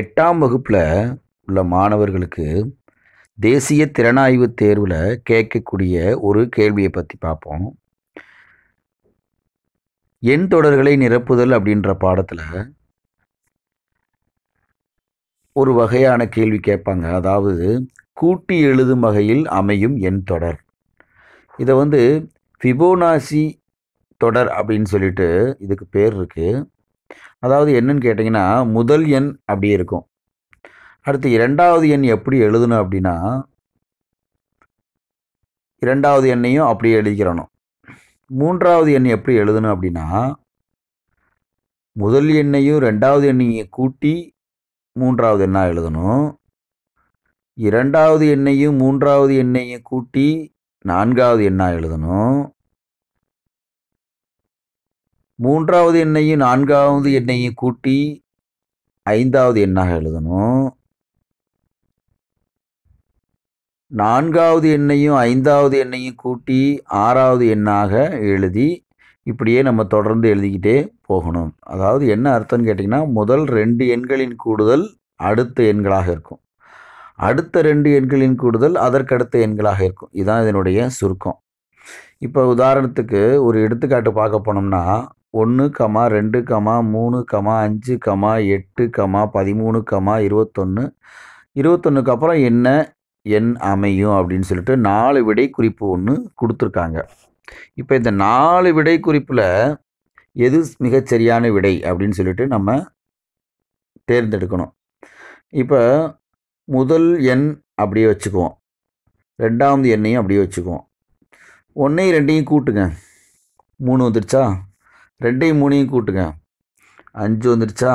எட்டாம் வகுப்பில் உள்ள மாணவர்களுக்கு தேசிய திறனாய்வு தேர்வில் கேட்கக்கூடிய ஒரு கேள்வியை பற்றி பார்ப்போம் எண் தொடர்களை நிரப்புதல் அப்படின்ற பாடத்தில் ஒரு வகையான கேள்வி கேட்பாங்க அதாவது கூட்டி எழுதும் வகையில் அமையும் எண் தொடர் இதை வந்து ஃபிபோனாசி தொடர் அப்படின்னு சொல்லிட்டு இதுக்கு பேர் இருக்குது அதாவது என்னன்னு கேட்டிங்கன்னா முதல் எண் அப்படி இருக்கும் அடுத்து இரண்டாவது எண் எப்படி எழுதணும் அப்படின்னா இரண்டாவது எண்ணையும் அப்படியே எழுதிக்கிறணும் மூன்றாவது எண் எப்படி எழுதணும் அப்படின்னா முதல் எண்ணையும் ரெண்டாவது எண்ணையும் கூட்டி மூன்றாவது எண்ணாக எழுதணும் இரண்டாவது எண்ணையும் மூன்றாவது எண்ணையும் கூட்டி நான்காவது எண்ணாக எழுதணும் மூன்றாவது எண்ணையும் நான்காவது எண்ணையும் கூட்டி ஐந்தாவது எண்ணாக எழுதணும் நான்காவது எண்ணையும் ஐந்தாவது எண்ணையும் கூட்டி ஆறாவது எண்ணாக எழுதி இப்படியே நம்ம தொடர்ந்து எழுதிக்கிட்டே போகணும் அதாவது என்ன அர்த்தம்னு கேட்டிங்கன்னா முதல் ரெண்டு எண்களின் கூடுதல் அடுத்த எண்களாக இருக்கும் அடுத்த ரெண்டு எண்களின் கூடுதல் அதற்கடுத்த எண்களாக இருக்கும் இதுதான் இதனுடைய சுருக்கம் இப்போ உதாரணத்துக்கு ஒரு எடுத்துக்காட்டு பார்க்க போனோம்னா ஒன்று கமா ரெண்டு கமா மூணு கமா அஞ்சு கமா எட்டு கமா பதிமூணு கமா இருபத்தொன்று இருபத்தொன்றுக்கு அப்புறம் என்ன எண் அமையும் அப்படின்னு சொல்லிட்டு நாலு விடை குறிப்பு ஒன்று கொடுத்துருக்காங்க இப்போ இந்த நாலு விடை குறிப்பில் எது மிகச்சரியான விடை அப்படின்னு சொல்லிட்டு நம்ம தேர்ந்தெடுக்கணும் இப்போ முதல் எண் அப்படியே வச்சுக்குவோம் ரெண்டாவது எண்ணையும் அப்படியே வச்சுக்குவோம் ஒன்றையும் ரெண்டையும் கூட்டுங்க மூணு வந்துடுச்சா ரெண்டையும் மூணையும் கூட்டுங்க அஞ்சு வந்துருச்சா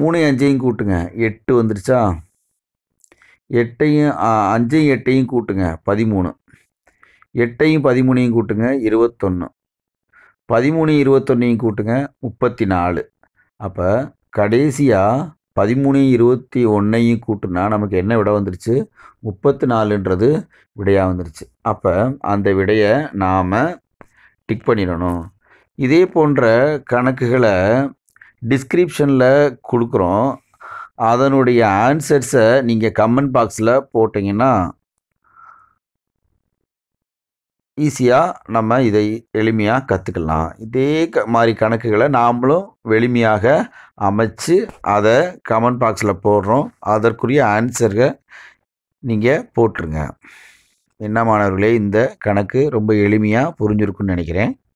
மூணையும் அஞ்சையும் கூட்டுங்க எட்டு வந்துருச்சா எட்டையும் அஞ்சையும் எட்டையும் கூட்டுங்க பதிமூணு எட்டையும் பதிமூணையும் கூட்டுங்க இருபத்தொன்று பதிமூணு இருபத்தொன்னையும் கூட்டுங்க முப்பத்தி நாலு அப்போ கடைசியாக பதிமூணு இருபத்தி ஒன்றையும் கூட்டுனா நமக்கு என்ன விடை வந்துருச்சு முப்பத்தி நாலுன்றது விடையாக வந்துருச்சு அப்போ அந்த விடையை நாம் டிக் பண்ணிடணும் இதே போன்ற கணக்குகளை டிஸ்கிரிப்ஷனில் கொடுக்குறோம் அதனுடைய ஆன்சர்ஸை நீங்கள் கமெண்ட் பாக்ஸில் போட்டிங்கன்னா ஈஸியாக நம்ம இதை எளிமையாக கற்றுக்கலாம் இதே க மாதிரி கணக்குகளை நாமளும் எளிமையாக அமைச்சு அதை கமெண்ட் பாக்ஸில் போடுறோம் அதற்குரிய ஆன்சர்க நீங்கள் போட்டுருங்க என்ன மாணவர்களே இந்த கணக்கு ரொம்ப எளிமையாக புரிஞ்சிருக்குன்னு நினைக்கிறேன்